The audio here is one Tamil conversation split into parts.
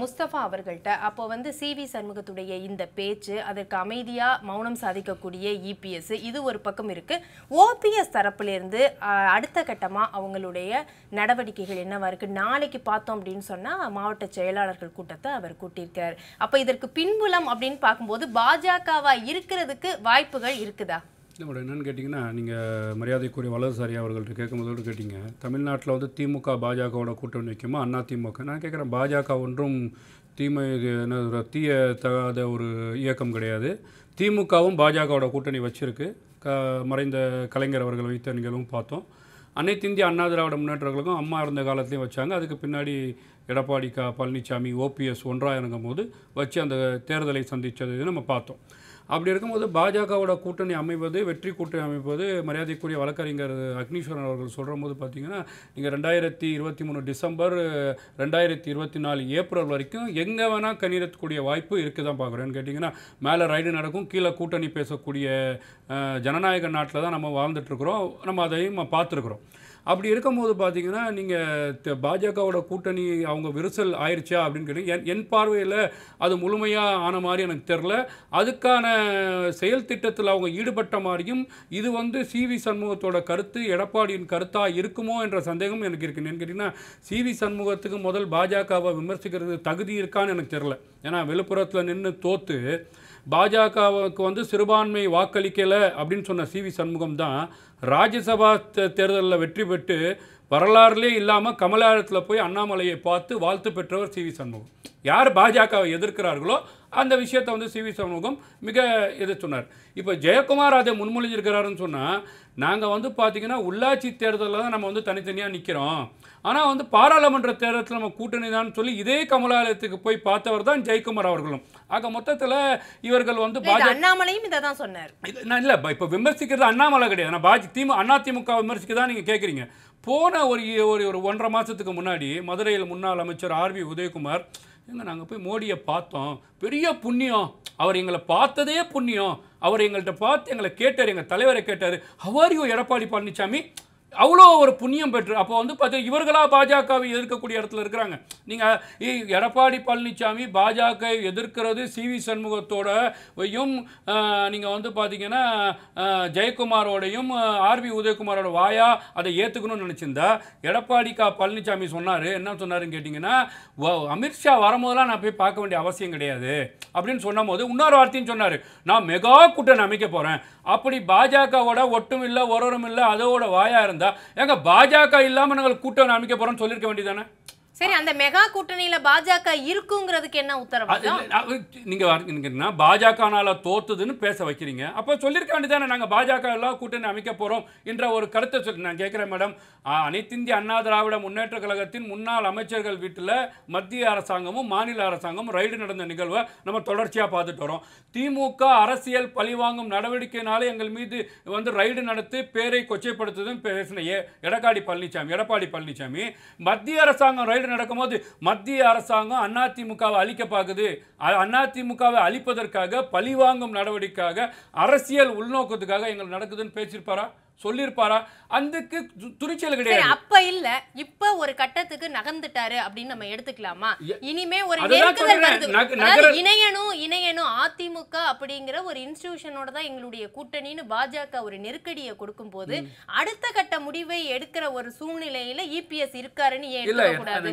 முஸ்தபா அவர்கள்ட்ட அப்போ வந்து சி வி சண்முகத்துடைய இந்த பேச்சு அதற்கு அமைதியாக மௌனம் சாதிக்கக்கூடிய இபிஎஸ் e இது ஒரு பக்கம் இருக்குது ஓபிஎஸ் தரப்புலேருந்து அடுத்த கட்டமாக அவங்களுடைய நடவடிக்கைகள் என்னவா இருக்குது நாளைக்கு பார்த்தோம் அப்படின்னு சொன்னால் மாவட்ட செயலாளர்கள் கூட்டத்தை அவர் கூட்டியிருக்கார் அப்போ இதற்கு பின்புலம் அப்படின்னு பார்க்கும்போது பாஜகவாக இருக்கிறதுக்கு வாய்ப்புகள் இருக்குதா இல்லை என்னென்னு கேட்டிங்கன்னா நீங்கள் மரியாதைக்குரிய வலதுசாரி அவர்கள்ட்ட போது கேட்டிங்க தமிழ்நாட்டில் வந்து திமுக பாஜகவோட கூட்டணி வைக்குமா அண்ணா திமுக நான் கேட்குறேன் பாஜக ஒன்றும் தீமை என்ன தீய தகாத ஒரு இயக்கம் கிடையாது திமுகவும் பாஜகவோட கூட்டணி வச்சுருக்கு க மறைந்த கலைஞர் அவர்கள் வைத்த நிகழ்வும் பார்த்தோம் அனைத்து இந்திய அண்ணா திராவிட முன்னேற்றங்களுக்கும் அம்மா இருந்த காலத்துலேயும் வச்சாங்க அதுக்கு பின்னாடி எடப்பாடி கா பழனிசாமி ஓபிஎஸ் ஒன்றா இறங்கும் போது வச்சு அந்த தேர்தலை சந்தித்தது நம்ம பார்த்தோம் அப்படி இருக்கும்போது பாஜகவோட கூட்டணி அமைவது வெற்றி கூட்டணி அமைப்பது மரியாதைக்குரிய வழக்கறிஞர் அக்னீஸ்வரன் அவர்கள் சொல்கிற போது பார்த்தீங்கன்னா நீங்கள் ரெண்டாயிரத்தி இருபத்தி மூணு டிசம்பர் ரெண்டாயிரத்தி இருபத்தி நாலு ஏப்ரல் வரைக்கும் எங்கே வேணால் கணிதக்கூடிய வாய்ப்பு இருக்குது தான் பார்க்குறேன்னு கேட்டிங்கன்னா மேலே ரைடு நடக்கும் கீழே கூட்டணி பேசக்கூடிய ஜனநாயக நாட்டில் தான் நம்ம வாழ்ந்துட்டுருக்குறோம் நம்ம அதையும் பார்த்துருக்குறோம் அப்படி இருக்கும்போது பார்த்தீங்கன்னா நீங்கள் பாஜகவோட கூட்டணி அவங்க விரிசல் ஆயிடுச்சா அப்படின்னு கேட்டு என் பார்வையில் அது முழுமையாக ஆன மாதிரி எனக்கு தெரில அதுக்கான செயல் திட்டத்தில் அவங்க ஈடுபட்ட மாதிரியும் இது வந்து சி வி சண்முகத்தோட கருத்து எடப்பாடியின் கருத்தாக இருக்குமோ என்ற சந்தேகம் எனக்கு இருக்கு என்னன்னு கேட்டிங்கன்னா சி வி சண்முகத்துக்கு முதல் பாஜகவை விமர்சிக்கிறது தகுதி இருக்கான்னு எனக்கு தெரில ஏன்னா விழுப்புரத்தில் நின்று தோற்று பாஜகவுக்கு வந்து சிறுபான்மை வாக்களிக்கலை அப்படின்னு சொன்ன சி வி சண்முகம் தான் ராஜ்யசபா தேர்தலில் வெற்றி பெற்று வரலாறுலேயே இல்லாமல் கமலாலயத்தில் போய் அண்ணாமலையை பார்த்து வாழ்த்து பெற்றவர் சி வி சண்முகம் யார் பாஜகவை எதிர்க்கிறார்களோ அந்த விஷயத்தை வந்து சி வி சண்முகம் மிக இது சொன்னார் இப்போ ஜெயக்குமார் அதை முன்மொழிஞ்சிருக்கிறாருன்னு சொன்னால் நாங்கள் வந்து பார்த்திங்கன்னா உள்ளாட்சி தேர்தலில் தான் நம்ம வந்து தனித்தனியாக நிற்கிறோம் ஆனால் வந்து பாராளுமன்ற தேர்தலில் நம்ம கூட்டணி தான் சொல்லி இதே கமலாலயத்துக்கு போய் பார்த்தவர் தான் ஜெயக்குமார் அவர்களும் ஆக மொத்தத்தில் இவர்கள் வந்து அண்ணாமலையும் இதை தான் சொன்னார் இல்லை இப்போ விமர்சிக்கிறது அண்ணாமலை கிடையாது நான் பாஜி திமுக அண்ணா திமுக விமர்சிக்க தான் நீங்கள் கேட்குறீங்க போன ஒரு ஒரு ஒன்றரை மாதத்துக்கு முன்னாடி மதுரையில் முன்னாள் அமைச்சர் ஆர்வி உதயகுமார் ஏங்க நாங்கள் போய் மோடியை பார்த்தோம் பெரிய புண்ணியம் அவர் எங்களை பார்த்ததே புண்ணியம் அவர் எங்கள்கிட்ட பார்த்து எங்களை கேட்டார் எங்கள் தலைவரை கேட்டார் ஹவாரியோ எடப்பாடி பழனிசாமி அவ்வளோ ஒரு புண்ணியம் பெற்று அப்போ வந்து பார்த்து இவர்களாக பாஜகவை எதிர்க்கக்கூடிய இடத்துல இருக்கிறாங்க நீங்கள் எடப்பாடி பழனிசாமி பாஜக எதிர்க்கிறது சி வி சண்முகத்தோடையும் நீங்கள் வந்து பார்த்தீங்கன்னா ஜெயக்குமாரோடையும் ஆர்பி உதயகுமாரோட வாயா அதை ஏற்றுக்கணும்னு நினச்சிருந்தா எடப்பாடிக்கா பழனிசாமி சொன்னார் என்ன சொன்னாருன்னு கேட்டிங்கன்னா அமித்ஷா வரும்போதெல்லாம் நான் போய் பார்க்க வேண்டிய அவசியம் கிடையாது அப்படின்னு சொன்ன போது இன்னொரு வார்த்தையும் சொன்னார் நான் மெகா கூட்டணி அமைக்க போகிறேன் அப்படி பாஜகவோட ஒட்டும் இல்லை ஒருவரும் இல்லை அதோட வாயா இருந்தால் இருந்தால் ஏங்க பாஜக இல்லாமல் நாங்கள் கூட்டம் அமைக்க போகிறோம்னு சொல்லியிருக்க வேண்டியதானே சரி அந்த மெகா கூட்டணியில பாஜக இருக்குங்கிறதுக்கு என்ன உத்தரவு நீங்க நீங்கன்னா பாஜகனால தோத்துதுன்னு பேச வைக்கிறீங்க அப்ப சொல்லிருக்க வேண்டியதானே நாங்க பாஜக எல்லாம் கூட்டணி அமைக்க போறோம் என்ற ஒரு கருத்தை சொல்லி நான் கேட்கிறேன் மேடம் அனைத்திந்திய அண்ணா திராவிட முன்னேற்ற கழகத்தின் முன்னாள் அமைச்சர்கள் வீட்டில் மத்திய அரசாங்கமும் மாநில அரசாங்கமும் ரைடு நடந்த நிகழ்வை நம்ம தொடர்ச்சியாக பார்த்துட்டு வரோம் திமுக அரசியல் பழிவாங்கும் நடவடிக்கையினால எங்கள் மீது வந்து ரைடு நடத்தி பேரை கொச்சைப்படுத்துதுன்னு பேசின எடப்பாடி பழனிசாமி எடப்பாடி பழனிசாமி மத்திய அரசாங்கம் ரைடு முறைகேடு நடக்கும்போது மத்திய அரசாங்கம் அதிமுகவை அழிக்க பார்க்குது அதிமுகவை அழிப்பதற்காக பழிவாங்கும் நடவடிக்கையாக அரசியல் உள்நோக்கத்துக்காக எங்களுக்கு நடக்குதுன்னு பேசியிருப்பாரா சொல்லியிருப்பாரா அந்தக்கு துணிச்சல் கிடையாது அப்ப இல்ல இப்ப ஒரு கட்டத்துக்கு நகர்ந்துட்டாரு அப்படின்னு நம்ம எடுத்துக்கலாமா இனிமே ஒரு இணையனும் இணையனும் அதிமுக அப்படிங்கிற ஒரு இன்ஸ்டிடியூஷனோட தான் எங்களுடைய கூட்டணின்னு பாஜக ஒரு நெருக்கடியை கொடுக்கும் போது அடுத்த கட்ட முடிவை எடுக்கிற ஒரு சூழ்நிலையில இபிஎஸ் இருக்காருன்னு ஏன் இல்ல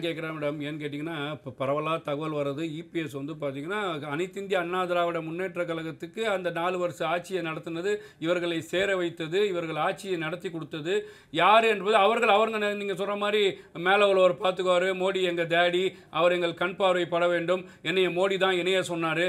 கேட்கிறேன் மேடம் ஏன்னு கேட்டீங்கன்னா பரவலா தகவல் வர்றது இபிஎஸ் வந்து பாத்தீங்கன்னா அனைத்திந்திய அண்ணா திராவிட முன்னேற்ற கழகத்துக்கு அந்த நாலு வருஷம் ஆட்சியை நடத்தினது இவர்களை சேர வைத்தது இவர்கள் ஆட்சி ஆட்சியை நடத்தி கொடுத்தது யார் என்பது அவர்கள் அவருங்க நீங்கள் சொல்கிற மாதிரி மேலே உள்ளவர் பார்த்துக்குவார் மோடி எங்கள் டேடி அவர் எங்கள் கண் பார்வை பட வேண்டும் என்னைய மோடி தான் இணைய சொன்னார்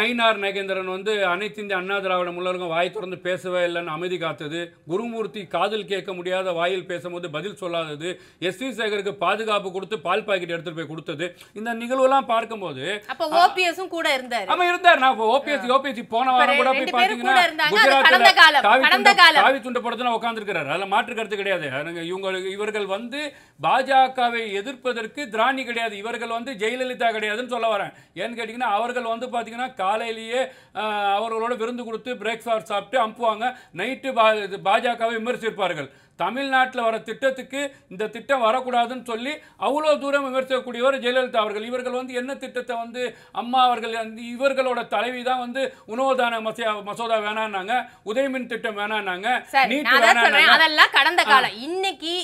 நயினார் நகேந்திரன் வந்து அனைத்து இந்திய அண்ணா திராவிட முன்னருக்கும் வாய் திறந்து பேசவே இல்லைன்னு அமைதி காத்தது குருமூர்த்தி காதல் கேட்க முடியாத வாயில் பேசும்போது பதில் சொல்லாதது எஸ் வி சேகருக்கு பாதுகாப்பு கொடுத்து பால் பாக்கெட் எடுத்துட்டு போய் கொடுத்தது இந்த நிகழ்வுலாம் பார்க்கும்போது அப்ப போது கூட இருந்தார் ஆமா இருந்தார் நான் ஓபிஎஸ் ஓபிஎஸ் போன வாரம் கூட போய் பாத்தீங்கன்னா இருந்தாங்க அது கடந்த காலம் அதுல மாற்று கருத்து கிடையாது இவங்க இவர்கள் வந்து பாஜகவை எதிர்ப்பதற்கு திராணி கிடையாது இவர்கள் வந்து ஜெயலலிதா கிடையாதுன்னு சொல்ல வரேன் ஏன்னு கேட்டிங்கன்னா அவர்கள் வந்து பார்த்தீங்கன்னா காலையிலேயே அவர்களோட விருந்து கொடுத்து பிரேக்ஃபாஸ்ட் சாப்பிட்டு அனுப்புவாங்க நைட்டு பா பாஜகவை விமர்சிப்பார்கள் தமிழ்நாட்டில் வர திட்டத்துக்கு இந்த திட்டம் வரக்கூடாதுன்னு சொல்லி அவ்வளோ தூரம் விமர்சிக்கக்கூடியவர் ஜெயலலிதா அவர்கள் இவர்கள் வந்து என்ன திட்டத்தை வந்து அம்மா அவர்கள் இவர்களோட தலைவி தான் வந்து உணவுதான மசோதா வேணான்னாங்க உதயமின் திட்டம் வேணான்னாங்க வேணான்னாங்க அதெல்லாம் கடந்த காலம் இன்னைக்கு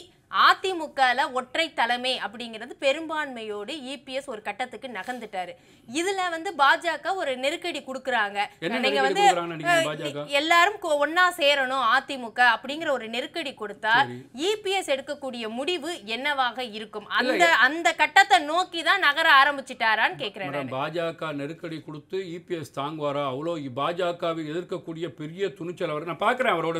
அதிமுகவில் ஒற்றை தலைமை அப்படிங்கிறது பெரும்பான்மையோடு இபிஎஸ் ஒரு கட்டத்துக்கு நகர்ந்துட்டாரு இதுல வந்து பாஜக ஒரு நெருக்கடி கொடுக்குறாங்க நீங்க வந்து எல்லாரும் ஒன்னா சேரணும் அதிமுக அப்படிங்கிற ஒரு நெருக்கடி கொடுத்தா இபிஎஸ் எடுக்கக்கூடிய முடிவு என்னவாக இருக்கும் அந்த அந்த கட்டத்தை நோக்கி தான் நகர ஆரம்பிச்சிட்டாரான்னு கேட்கிறேன் பாஜக நெருக்கடி கொடுத்து இபிஎஸ் தாங்குவாரா அவ்வளோ பாஜகவை எதிர்க்கக்கூடிய பெரிய துணிச்சல் அவர் நான் பார்க்குறேன் அவரோட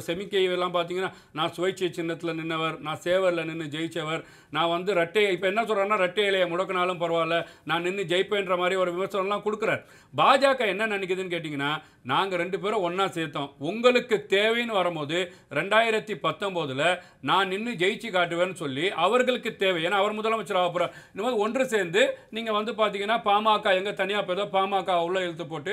எல்லாம் பார்த்தீங்கன்னா நான் சுயேட்சை சின்னத்தில் நின்னவர் நான் சேவரில் நின்று ஜெயித்தவர் நான் வந்து ரெட்டை இப்போ என்ன சொல்கிறேன்னா ரெட்டை இலையை முடக்கினாலும் பரவாயில்ல நான் நின்று ஜெயிப்பேன்ற மாதிரி ஒரு விமர்சனம்லாம் கொடுக்குறார் பாஜக என்ன நினைக்குதுன்னு கேட்டிங்கன்னா நாங்கள் ரெண்டு பேரும் ஒன்றா சேர்த்தோம் உங்களுக்கு தேவைன்னு வரும்போது ரெண்டாயிரத்தி பத்தொம்போதில் நான் நின்று ஜெயிச்சு காட்டுவேன்னு சொல்லி அவர்களுக்கு தேவை ஏன்னா அவர் முதலமைச்சர் ஆக போகிறார் இந்த ஒன்று சேர்ந்து நீங்கள் வந்து பார்த்தீங்கன்னா பாமக எங்கே தனியாக போதோ பாமக உள்ளே இழுத்து போட்டு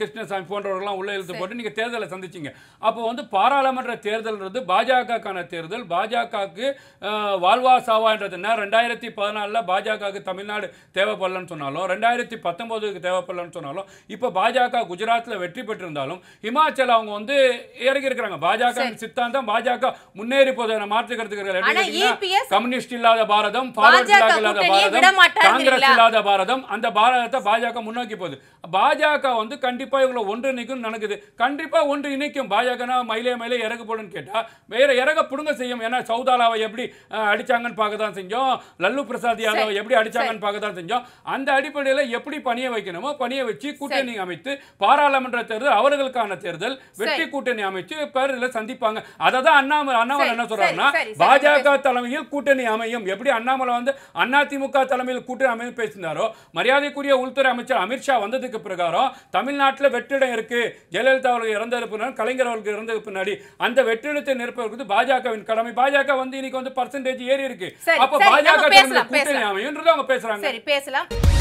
கிருஷ்ணசாமி போன்றவர்கள்லாம் உள்ளே இழுத்து போட்டு நீங்கள் தேர்தலை சந்திச்சிங்க அப்போ வந்து பாராளுமன்ற தேர்தல்ன்றது பாஜகக்கான தேர்தல் பாஜகவுக்கு வாழ்வா சாவா என்றதுன்னா ரெண்டாயிரத்தி பதினாலில் பாஜகவுக்கு தமிழ்நாடு தேவைப்படலன்னு சொன்னாலும் ரெண்டாயிரத்தி பத்தொம்போதுக்கு தேவைப்படலன்னு சொன்னாலும் இப்போ பாஜக குஜராத்தில் வெற்றி பெற்றிருந்தாலும் ஹிமாச்சல் அவங்க வந்து இறங்கி இருக்கிறாங்க பாஜக சித்தாந்தம் பாஜக முன்னேறி போதை மாற்றுக்கிறதுக்கு கம்யூனிஸ்ட் இல்லாத பாரதம் இல்லாத பாரதம் காங்கிரஸ் இல்லாத பாரதம் அந்த பாரதத்தை பாஜக முன்னோக்கி போகுது பாஜக வந்து கண்டிப்பாக இவங்களை நிற்கும் நடக்குது கண்டிப்பாக ஒன்று இணைக்கும் பாஜக மயிலே மயிலே இறகு போடுன்னு கேட்டால் வேற இறக புடுங்க செய்யும் ஏன்னா சௌதாலாவை எப்படி எப்படி அடித்தாங்கன்னு பார்க்க தான் செஞ்சோம் லல்லு பிரசாத் யாதவ் எப்படி அடித்தாங்கன்னு பார்க்க தான் செஞ்சோம் அந்த அடிப்படையில் எப்படி பணியை வைக்கணுமோ பணியை வச்சு கூட்டணி அமைத்து பாராளுமன்ற தேர்தல் அவர்களுக்கான தேர்தல் வெற்றி கூட்டணி அமைச்சு பேரில் சந்திப்பாங்க அதை தான் அண்ணாமலை அண்ணாமலை என்ன சொல்றாருன்னா பாஜக தலைமையில் கூட்டணி அமையும் எப்படி அண்ணாமலை வந்து அதிமுக தலைமையில் கூட்டணி அமைப்பு பேசினாரோ மரியாதைக்குரிய உள்துறை அமைச்சர் அமித்ஷா வந்ததுக்கு பிரகாரம் தமிழ்நாட்டில் வெற்றிடம் இருக்கு ஜெயலலிதா அவர்கள் இறந்தது பின்னாடி கலைஞர் அவர்களுக்கு இறந்தது பின்னாடி அந்த வெற்றிடத்தை நிரப்புவதற்கு பாஜகவின் கடமை பாஜக வந்து இன்னைக்கு வந்து பர்சன்டேஜ் ஏறி இருக்கு அப்ப பாஜக கூட்டணி அமையும் அவங்க பேசுறாங்க சரி பேசலாம்